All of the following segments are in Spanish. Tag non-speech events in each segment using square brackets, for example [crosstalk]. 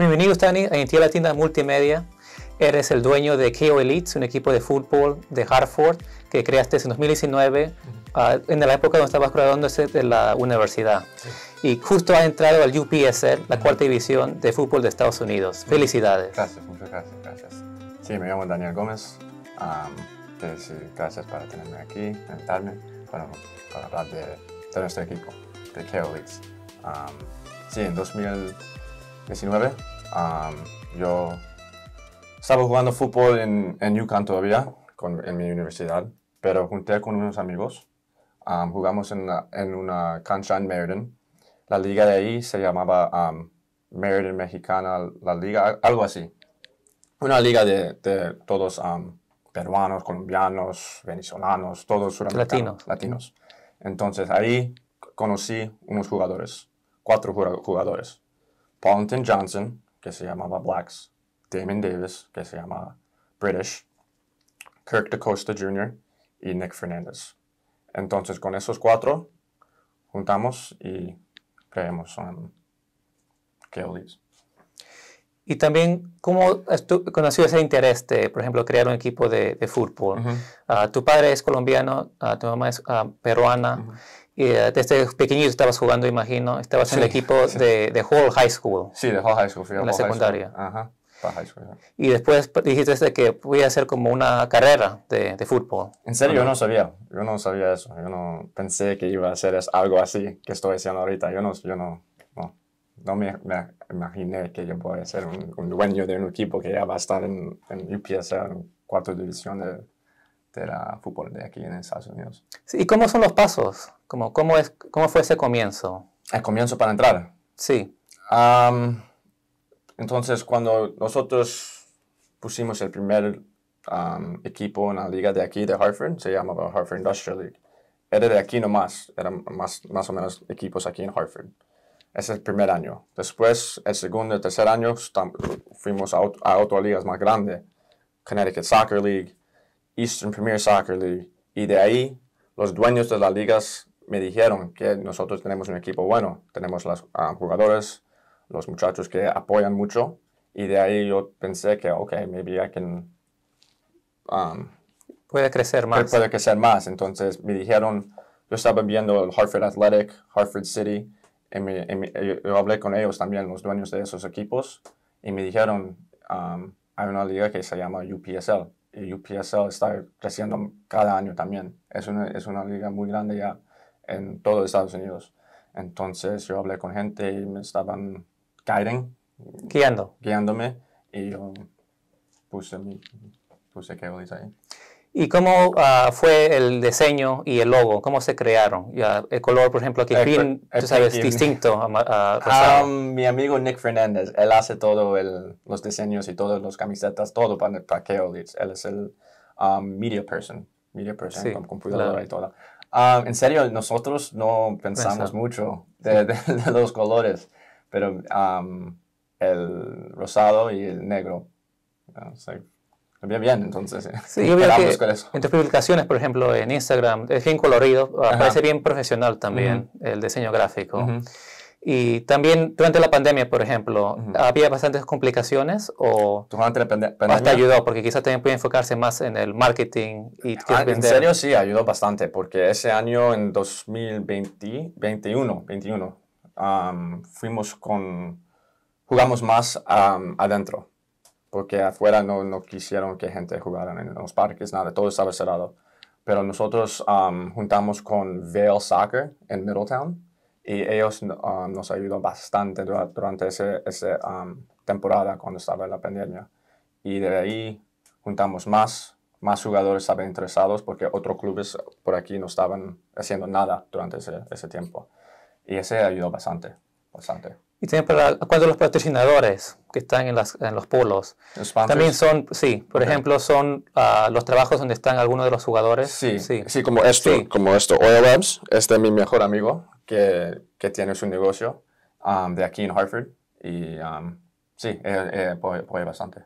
Bienvenido, Tani, a la Latina Multimedia. Eres el dueño de KO Elites, un equipo de fútbol de Hartford que creaste en 2019, ah, en la época donde estabas graduándose de la universidad. Y justo ha entrado al UPSL, la cuarta división de fútbol de Estados Unidos. Felicidades. Gracias, muchas gracias, gracias. Sí, me llamo Daniel Gómez. gracias por tenerme aquí, invitarme para, hablar de, nuestro equipo, de KO Elites. sí, en 2019. 19. yo estaba jugando fútbol en, en todavía, en mi universidad, pero junté con unos amigos. jugamos en, en, una cancha en Meriden. La liga de ahí se llamaba um, Meriden Mexicana, la liga, algo así. Una liga de, todos peruanos, colombianos, venezolanos, todos suramericanos. Latinos. Entonces ahí conocí unos jugadores, cuatro jugadores. Paulington Johnson, que se llamaba Blacks, Damon Davis, que se llama British, Kirk DaCosta Jr. y Nick Fernandez. Entonces, con esos cuatro, juntamos y creemos un KLDs. Y también, ¿cómo conoció ese interés de, por ejemplo, crear un equipo de, fútbol? Ah, tu padre es colombiano, ah, tu mamá es ah, peruana. Y eh, desde pequeñito estabas jugando, imagino. Estabas en el equipo de, de, Hall High School. Sí, de Hall High School. Fui en la secundaria. Ajá. Y después dijiste este que voy a hacer como una carrera de, fútbol. En serio, yo no sabía. Yo no sabía eso. Yo no pensé que iba a hacer algo así que estoy haciendo ahorita. Yo no, yo no, no, me, imaginé que yo podía ser un, dueño de un equipo que ya va a estar en, en en cuarta división de, de fútbol de aquí en Estados Unidos. ¿Y cómo son los pasos? ¿Cómo, cómo, es, cómo fue ese comienzo? El comienzo para entrar. Sí. entonces, cuando nosotros pusimos el primer equipo en la liga de aquí, de Hartford, se llamaba Hartford Industrial League. Era de aquí nomás, eran más, más o menos equipos aquí en Hartford. Ese es el primer año. Después, el segundo y tercer año, fuimos a, a otras ligas más grandes. Connecticut Soccer League, Eastern Premier Soccer League. Y de ahí los dueños de las ligas me dijeron que nosotros tenemos un equipo bueno, tenemos los jugadores, los muchachos que apoyan mucho. Y de ahí yo pensé que, ok, maybe I can... Um, puede crecer más. Puede crecer más. Entonces me dijeron, yo estaba viendo el Hartford Athletic, Hartford City, y, yo hablé con ellos también, los dueños de esos equipos, y me dijeron, um, hay una liga que se llama UPSL, y UPSL pues, está creciendo cada año también. Es una, es una liga muy grande ya en todo Estados Unidos. Entonces yo hablé con gente y me estaban guiding, guiando. guiándome y yo puse, mi, puse cables ahí. ¿Y cómo ah, fue el diseño y el logo? ¿Cómo se crearon? el color, por ejemplo, aquí es green, tú sabes, distinto a, ah, Mi amigo Nick Fernández, él hace todos los diseños y todas las camisetas, todo para, para Él es el um, media person, media person con computadora y todo. Ah, en serio, nosotros no pensamos mucho de, los colores, pero um, el rosado y el negro. Bien, bien, entonces. Eh. Sí, [laughs] yo eso. en tus publicaciones, por ejemplo, en Instagram, es bien colorido, parece bien profesional también el diseño gráfico. Y también durante la pandemia, por ejemplo, ¿había bastantes complicaciones o durante la pandemia? hasta ayudó? Porque quizás también puede enfocarse más en el marketing y ah, En serio, sí, ayudó bastante, porque ese año, en 2021, 21 fuimos con, jugamos más adentro porque afuera no, no quisieron que gente jugara en los parques, nada, todo estaba cerrado. Pero nosotros um, juntamos con Vail Soccer en Middletown y ellos um, nos ayudaron bastante durante, esa um, temporada cuando estaba la pandemia. Y de ahí juntamos más, más jugadores estaban interesados porque otros clubes por aquí no estaban haciendo nada durante ese, ese tiempo. Y ese ayudó bastante, bastante. Y también para cuando los patrocinadores que están en, las, en los polos. también son, sí, por ejemplo, son ah, los trabajos donde están algunos de los jugadores. Sí, sí, sí como esto, como esto. Labs, este es mi mejor amigo que, que tiene su negocio um, de aquí en Hartford. Y um, sí, eh, eh, bastante.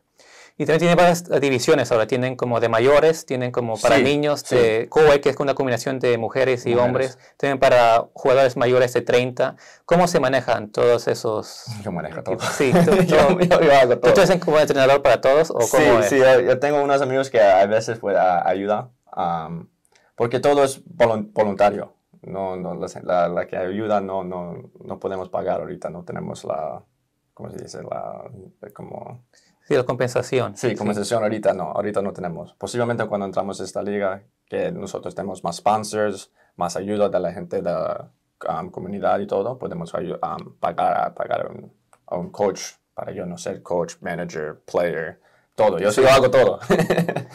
Y también tiene varias divisiones ahora, tienen como de mayores, tienen como para niños, de que es una combinación de mujeres y hombres, tienen para jugadores mayores de 30. ¿Cómo se manejan todos esos? Yo manejo todo. Sí, [laughs] yo, hago todo. ¿Tú eres como entrenador para todos o Sí, sí yo, tengo unos amigos que a veces pueda ayudan, porque todo es voluntario. No, no la, la, que ayuda no, no, no podemos pagar ahorita, no tenemos la, ¿cómo se dice? La, como... Sí, la compensación. Sí, compensación ahorita no, ahorita no tenemos. Posiblemente cuando entramos a esta liga, que nosotros tenemos más sponsors, más ayuda de la gente de la um, comunidad y todo, podemos um, pagar, a, pagar un, a un coach para yo no ser coach, manager, player, todo. Yo sí lo hago todo. [laughs]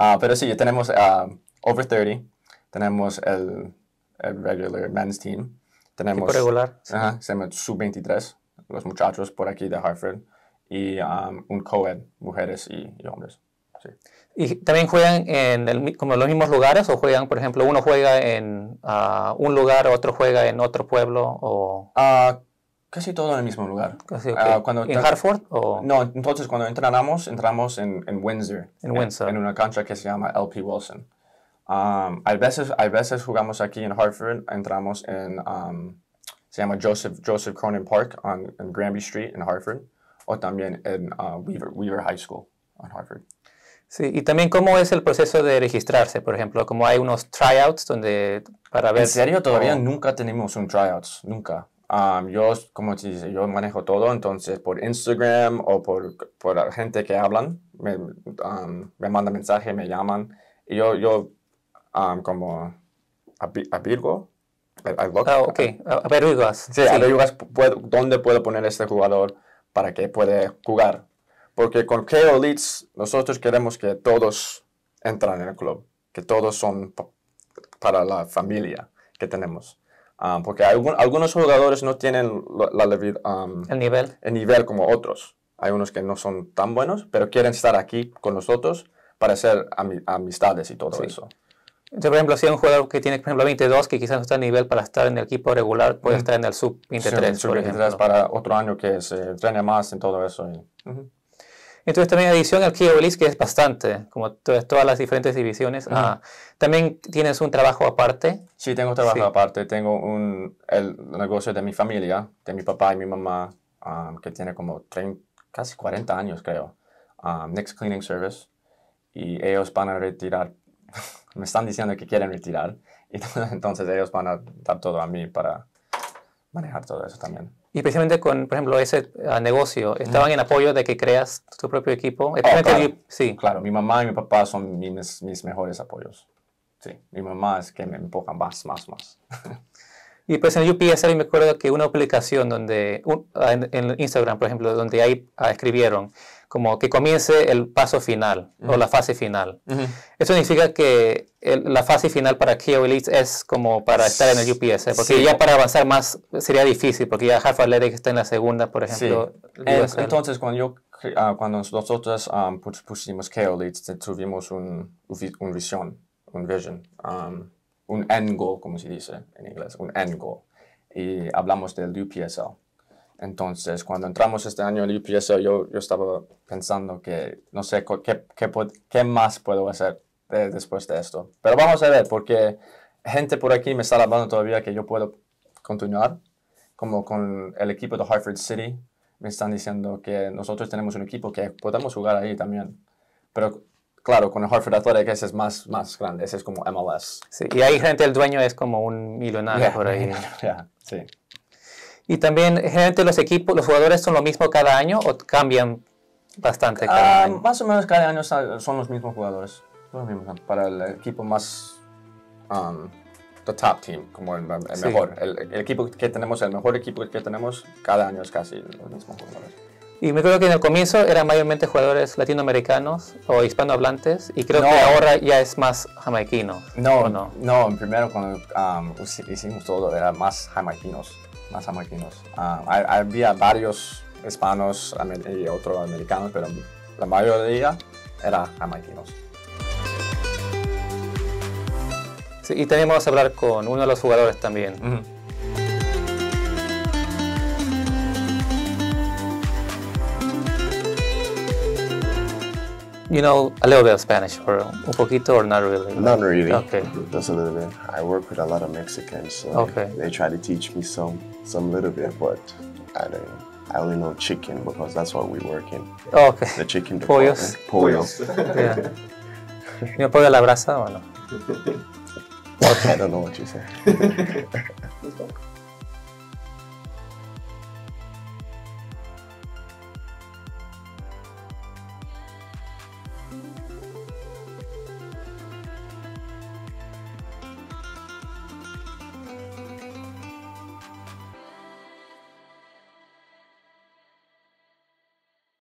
Ah, pero sí, tenemos um, Over 30, tenemos el, regular men's team, tenemos... regular. se llama Sub-23, los muchachos por aquí de Hartford y um, un co mujeres y, hombres. Sí. ¿Y también juegan en como en los mismos lugares o juegan, por ejemplo, uno juega en uh, un lugar, otro juega en otro pueblo? O... Ah, casi todo en el mismo lugar. Ah, ¿En Hartford? No, entonces cuando entramos, entramos en, en Windsor. En, En una cancha que se llama LP Wilson. Um, hay, veces, hay veces jugamos aquí en Hartford, entramos en, um, se llama Joseph, Joseph Cronin Park en Granby Street en Hartford o también en ah, Weaver, High School en Harvard. Sí, y también cómo es el proceso de registrarse, por ejemplo, como hay unos tryouts donde para ver... En serio, todavía oh. nunca tenemos un tryouts, nunca. Um, yo, como te dice, yo manejo todo, entonces por Instagram o por, por gente que hablan, me, um, me mandan mensaje me llaman. Y yo, yo um, como ah, a, a Virgo, okay. a, Virgo. Sí, dónde puedo poner este jugador para que pueda jugar. Porque con KO Leeds nosotros queremos que todos entran en el club, que todos son para la familia que tenemos. Ah, porque algunos jugadores no tienen el, nivel. como otros. Hay unos que no son tan buenos, pero quieren estar aquí con nosotros para hacer amistades y todo eso. Entonces, por ejemplo, si hay un jugador que tiene, por ejemplo, 22, que quizás no está a nivel para estar en el equipo regular, puede estar en el sub-23. Sí, sub para otro año que se entrene más en todo eso. Entonces, también adición al Kia que es bastante, como todas las diferentes divisiones. ah, ¿También tienes un trabajo aparte? Sí, tengo un trabajo aparte. Tengo un, el negocio de mi familia, de mi papá y mi mamá, ah, que tiene como casi 40 años, creo. Ah, Next Cleaning Service. Y ellos van a retirar me están diciendo que quieren retirar. Y [laughs] entonces ellos van a dar todo a mí para manejar todo eso también. Y precisamente con, por ejemplo, ese ah, negocio, ¿estaban en apoyo de que creas tu propio equipo? Oh, claro. sí. claro, mi mamá y mi papá son mis, mejores apoyos. Sí, mi mamá es que me empuja más, más, más. [laughs] Y pues en UPSL me acuerdo que una aplicación donde, ah, en, Instagram, por ejemplo, donde ahí ah, escribieron como que comience el paso final o la fase final. Eso significa que la fase final para KO Elite es como para estar en el UPS, porque ya para avanzar más sería difícil, porque ya Half Athletic está en la segunda, por ejemplo. entonces, cuando, yo, ah, cuando nosotros pusimos KO tuvimos un, un visión, un vision. Um, un end goal, como se dice en inglés, un end goal. Y hablamos del UPSL. Entonces, cuando entramos este año en UPSL, yo, yo estaba pensando que no sé qué, qué, más puedo hacer después de esto. Pero vamos a ver, porque gente por aquí me está hablando todavía que yo puedo continuar, como con el equipo de Hartford City. Me están diciendo que nosotros tenemos un equipo que podemos jugar ahí también. Pero claro, con el Hartford Athletic ese es más, más grande, ese es como MLS. Sí, y ahí gente, el dueño es como un millonario por ahí. [laughs] sí. Y también, generalmente los equipos, los jugadores son lo mismo cada año o cambian bastante cada ah, año? Más o menos cada año son los mismos jugadores. Los para el equipo más, um, the top team, como el, mejor. equipo que tenemos, el mejor equipo que tenemos, cada año es casi los mismos jugadores. Y me acuerdo que en el comienzo eran mayormente jugadores latinoamericanos o hispanohablantes y creo que ahora ya es más jamaiquino. No, no, no, primero cuando um, hicimos todo era más jamaiquinos, más jamaiquinos. Um, había varios hispanos y otros americanos, pero la mayoría era jamaiquinos. Sí, y también vamos a hablar con uno de los jugadores también. you know a little bit of Spanish or un poquito or not really? Not really. Okay. Just a little bit. I work with a lot of Mexicans, so okay. they try to teach me some, some little bit, but I don't I only know chicken because that's what we work in. Oh, okay. The chicken [laughs] department. Pollos. Pollos. [laughs] yeah. ¿Me know a la brasa o no? [laughs] I don't know what you said.